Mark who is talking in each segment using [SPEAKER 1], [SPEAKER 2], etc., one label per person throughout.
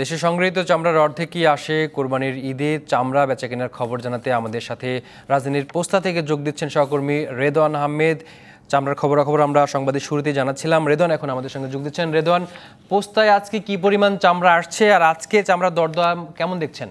[SPEAKER 1] দেশে সংগৃহীত চামড়ার কি আসে কোরবানির ঈদে চামড়া বেচাকেনার খবর জানাতে আমাদের সাথে রাজধানীর পোস্তা থেকে যোগ দিচ্ছেন সহকর্মী রেদওয়ান আহমেদ চামড়ার খবরাখবর আমরা সংবাদের শুরুতেই জানাচ্ছিলাম রেদওয়ান এখন আমাদের সঙ্গে যোগ দিচ্ছেন রেদওয়ান পোস্তায় আজকে কি পরিমাণ চামড়া আসছে আর আজকে চামড়ার দরদাম কেমন দেখছেন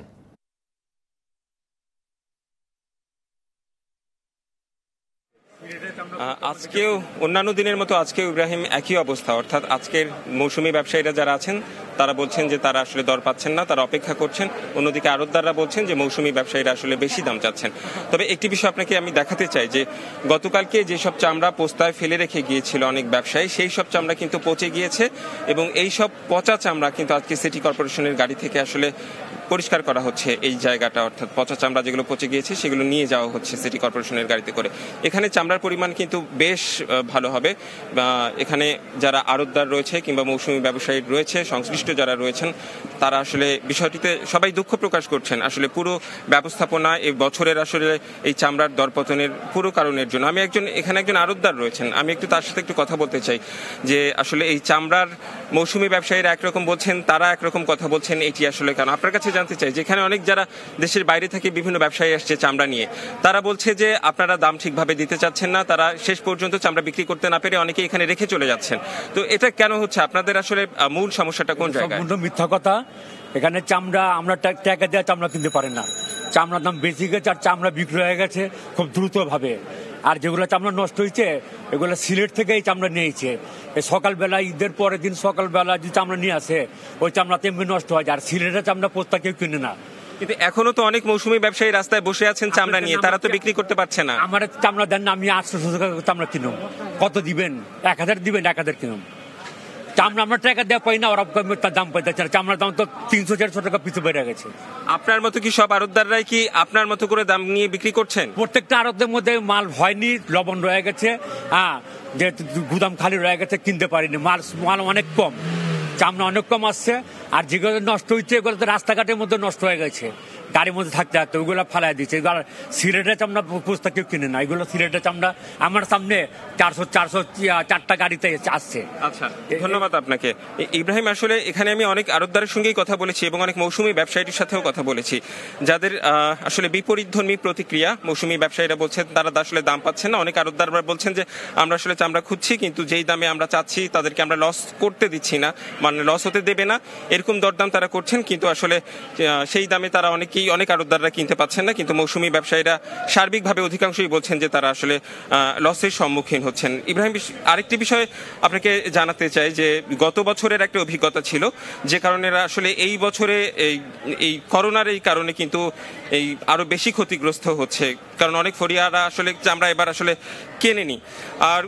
[SPEAKER 2] আজকেও অন্যান্য দিনের মতো আজকেও ইব্রাহিম একই অবস্থা অর্থাৎ আজকের মৌসুমি ব্যবসায়ীরা যারা আছেন তারা বলছেন যে তারা আসলে দর পাচ্ছেন না তারা অপেক্ষা করছেন অন্যদিকে আরতদাররা বলছেন যে মৌসুমি ব্যবসায়ীরা আসলে বেশি দাম চাচ্ছেন তবে একটি বিষয় আপনাকে আমি দেখাতে চাই যে গতকালকে যেসব চামড়া পোস্তায় ফেলে রেখে গিয়েছিল অনেক ব্যবসায়ী সেই সব চামড়া কিন্তু পচে গিয়েছে এবং এই সব পচা চামড়া কিন্তু আজকে সিটি কর্পোরেশনের গাড়ি থেকে আসলে পরিষ্কার করা হচ্ছে এই জায়গাটা অর্থাৎ পচা চামড়া যেগুলো পচে গিয়েছে সেগুলো নিয়ে যাওয়া হচ্ছে সিটি কর্পোরেশনের গাড়িতে করে এখানে চামড়ার পরিমাণ কিন্তু বেশ ভালো হবে এখানে যারা আড়তদার রয়েছে কিংবা মৌসুমী ব্যবসায়ী রয়েছে সংশ্লিষ্ট যারা রয়েছেন তারা আসলে বিষয়টিতে সবাই দুঃখ প্রকাশ করছেন আসলে পুরো ব্যবস্থাপনা এই বছরের আসলে এই চামড়ার দরপতনের পুরো কারণের জন্য আমি একজন এখানে একজন আরতদার রয়েছেন আমি একটু তার সাথে একটু কথা বলতে চাই যে আসলে এই চামড়ার মৌসুমি ব্যবসায়ীরা একরকম বলছেন তারা একরকম কথা বলছেন এটি আসলে কেন আপনার কাছে জানতে চাই যেখানে অনেক যারা দেশের বাইরে থেকে বিভিন্ন ব্যবসায়ী আসছে চামড়া নিয়ে তারা বলছে যে আপনারা দাম ঠিকভাবে দিতে চাচ্ছেন না তারা শেষ পর্যন্ত চামড়া বিক্রি করতে না পেরে অনেকে এখানে রেখে চলে যাচ্ছেন তো এটা কেন হচ্ছে আপনাদের আসলে মূল সমস্যাটা কোন সম্পূর্ণ
[SPEAKER 1] মিথ্যা কথা এখানে চামড়া আমরা ট্যাকে দেওয়া চামড়া কিনতে পারে না চামড়ার দাম বেশি গেছে আর চামড়া বিক্রি হয়ে গেছে খুব দ্রুতভাবে আর যেগুলো চামড়া নষ্ট হয়েছে এগুলো সিলেট থেকে এই চামড়া নিয়েছে এই সকালবেলা ঈদের পরের দিন সকালবেলা যে চামড়া নিয়ে আসে ওই চামড়া তেমনি নষ্ট হয় আর সিলেটের চামড়া পোস্তা কেউ কিনে না কিন্তু এখনো তো অনেক মৌসুমি ব্যবসায়ী রাস্তায় বসে আছেন চামড়া নিয়ে তারা তো বিক্রি করতে পারছে না আমার চামড়া দেন না আমি আটশো টাকা চামড়া কিনুম কত দিবেন এক হাজার দিবেন এক হাজার কিনুম চামড়া আমরা টাকা দেওয়া পাই না ওরা তার দাম পাইতেছে চামড়ার দাম তো তিনশো চারশো টাকা পিছু বেড়ে গেছে আপনার মতো কি সব আড়তদাররাই কি আপনার মতো করে দাম নিয়ে বিক্রি করছেন প্রত্যেকটা আড়তের মধ্যে মাল হয়নি লবণ রয়ে গেছে হ্যাঁ যে গুদাম খালি রয়ে গেছে কিনতে পারিনি মাল মাল অনেক কম চামড়া অনেক কম আসছে আর যেগুলো নষ্ট হচ্ছে এগুলো তো রাস্তাঘাটের মধ্যে নষ্ট হয়ে গেছে গাড়ির মধ্যে থাকতে থাকতে ওইগুলো ফালাই দিচ্ছে এগুলো সিলেটের চামড়া পুস্তা কেউ কিনে না এগুলো সিলেটের চামড়া আমার সামনে চারশো চারশো চারটা গাড়িতে আসছে আচ্ছা
[SPEAKER 2] ধন্যবাদ আপনাকে ইব্রাহিম আসলে এখানে আমি অনেক আরতদারের সঙ্গেই কথা বলেছি এবং অনেক মৌসুমি ব্যবসায়ীর সাথেও কথা বলেছি যাদের আসলে বিপরীতধর্মী প্রতিক্রিয়া মৌসুমি ব্যবসায়ীরা বলছেন তারা আসলে দাম পাচ্ছেন না অনেক আরতদাররা বলছেন যে আমরা আসলে চামড়া খুঁজছি কিন্তু যেই দামে আমরা চাচ্ছি তাদেরকে আমরা লস করতে দিচ্ছি না মানে মানে লস হতে দেবে না এরকম দরদাম তারা করছেন কিন্তু আসলে সেই দামে তারা অনেকেই অনেক আড়তদাররা কিনতে পাচ্ছেন না কিন্তু মৌসুমি ব্যবসায়ীরা সার্বিকভাবে অধিকাংশই বলছেন যে তারা আসলে লসের সম্মুখীন হচ্ছেন ইব্রাহিম আরেকটি বিষয় আপনাকে জানাতে চাই যে গত বছরের একটা অভিজ্ঞতা ছিল যে কারণে আসলে এই বছরে এই এই করোনার এই কারণে কিন্তু এই আরও বেশি ক্ষতিগ্রস্ত হচ্ছে কারণ অনেক ফরিয়ারা আসলে আমরা এবার আসলে কেনেনি আর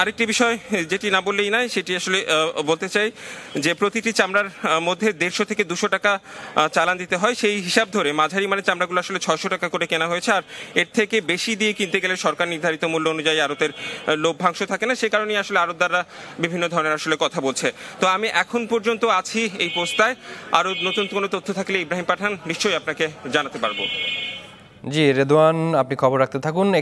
[SPEAKER 2] আরেকটি বিষয় যেটি না বললেই নাই সেটি আসলে বলতে চাই যে প্রতিটি চামড়ার মধ্যে দেড়শো থেকে দুশো টাকা চালান দিতে হয় সেই হিসাব ধরে মাঝারি মানে চামড়াগুলো আসলে ছশো টাকা করে কেনা হয়েছে আর এর থেকে বেশি দিয়ে কিনতে গেলে সরকার নির্ধারিত মূল্য অনুযায়ী আড়তের লভ্যাংশ থাকে না সে কারণেই আসলে দ্বারা বিভিন্ন ধরনের আসলে কথা বলছে তো আমি এখন পর্যন্ত আছি এই পোস্তায় আরও নতুন কোনো তথ্য থাকলে ইব্রাহিম পাঠান নিশ্চয়ই আপনাকে জানাতে পারবো জি রেদওয়ান আপনি খবর রাখতে থাকুন